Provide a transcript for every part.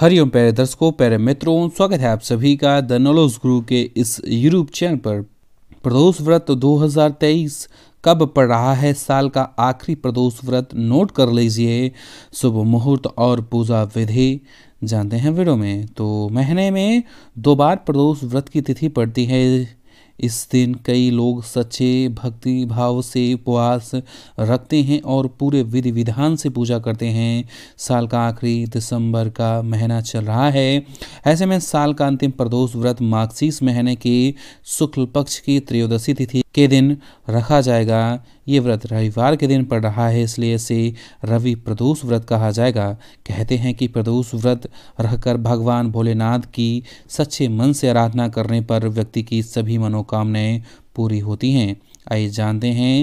हरिओम प्यारे दर्शकों प्यारे मित्रों स्वागत है आप सभी का द नॉलोज गुरु के इस यूट्यूब चैनल पर प्रदोष व्रत 2023 कब पड़ रहा है साल का आखिरी प्रदोष व्रत नोट कर लीजिए शुभ मुहूर्त और पूजा विधि जानते हैं वीडियो में तो महीने में दो बार प्रदोष व्रत की तिथि पड़ती है इस दिन कई लोग सच्चे भक्ति भाव से उपवास रखते हैं और पूरे विधि विधान से पूजा करते हैं साल का आखिरी दिसंबर का महीना चल रहा है ऐसे में साल का अंतिम प्रदोष व्रत मार्क्सिस महीने के शुक्ल पक्ष की त्रयोदशी तिथि के दिन रखा जाएगा ये व्रत रविवार के दिन पड़ रहा है इसलिए इसे रवि प्रदोष व्रत कहा जाएगा कहते हैं कि प्रदोष व्रत रहकर भगवान भोलेनाथ की सच्चे मन से आराधना करने पर व्यक्ति की सभी मनोकामनाएं पूरी होती हैं आइए जानते हैं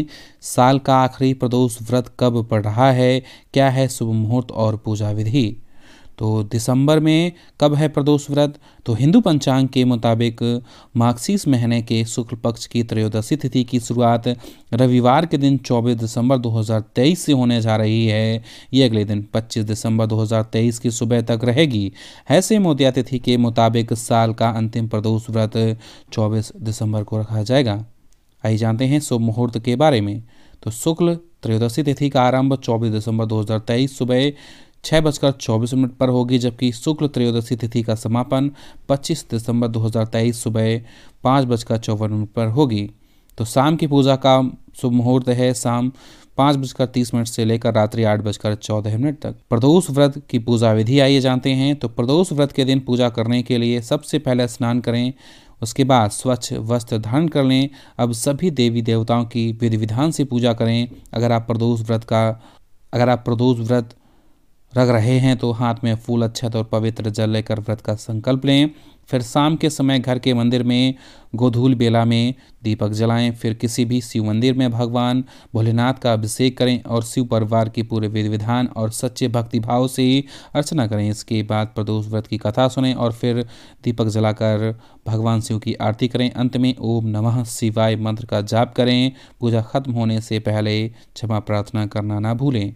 साल का आखिरी प्रदोष व्रत कब पड़ रहा है क्या है शुभ मुहूर्त और पूजा विधि तो दिसंबर में कब है प्रदोष व्रत तो हिंदू पंचांग के मुताबिक मार्क्सीस महीने के शुक्ल पक्ष की त्रयोदशी तिथि की शुरुआत रविवार के दिन 24 दिसंबर 2023 से होने जा रही है ये अगले दिन 25 दिसंबर 2023 की सुबह तक रहेगी ऐसे मोतिया तिथि के मुताबिक साल का अंतिम प्रदोष व्रत 24 दिसंबर को रखा जाएगा आइए जानते हैं शुभ मुहूर्त के बारे में तो शुक्ल त्रयोदशी तिथि का आरंभ 24 दिसंबर 2023 सुबह छः बजकर चौबीस मिनट पर होगी जबकि शुक्ल त्रयोदशी तिथि का समापन 25 दिसंबर 2023 सुबह पाँच बजकर चौवन मिनट पर होगी तो शाम की पूजा का शुभ मुहूर्त है शाम पाँच बजकर तीस मिनट से लेकर रात्रि आठ बजकर चौदह मिनट तक प्रदोष व्रत की पूजा विधि आइए जानते हैं तो प्रदोष व्रत के दिन पूजा करने के लिए सबसे पहले स्नान करें उसके बाद स्वच्छ वस्त्र धारण कर लें अब सभी देवी देवताओं की विधि विधान से पूजा करें अगर आप प्रदोष व्रत का अगर आप प्रदोष व्रत रख रहे हैं तो हाथ में फूल अक्षत और पवित्र जल लेकर व्रत का संकल्प लें फिर शाम के समय घर के मंदिर में गोधूल बेला में दीपक जलाएं फिर किसी भी शिव मंदिर में भगवान भोलेनाथ का अभिषेक करें और शिव परिवार के पूरे विधि विधान और सच्चे भक्तिभाव से अर्चना करें इसके बाद प्रदोष व्रत की कथा सुनें और फिर दीपक जलाकर भगवान शिव की आरती करें अंत में ओम नमः शिवाय मंत्र का जाप करें पूजा खत्म होने से पहले क्षमा प्रार्थना करना ना भूलें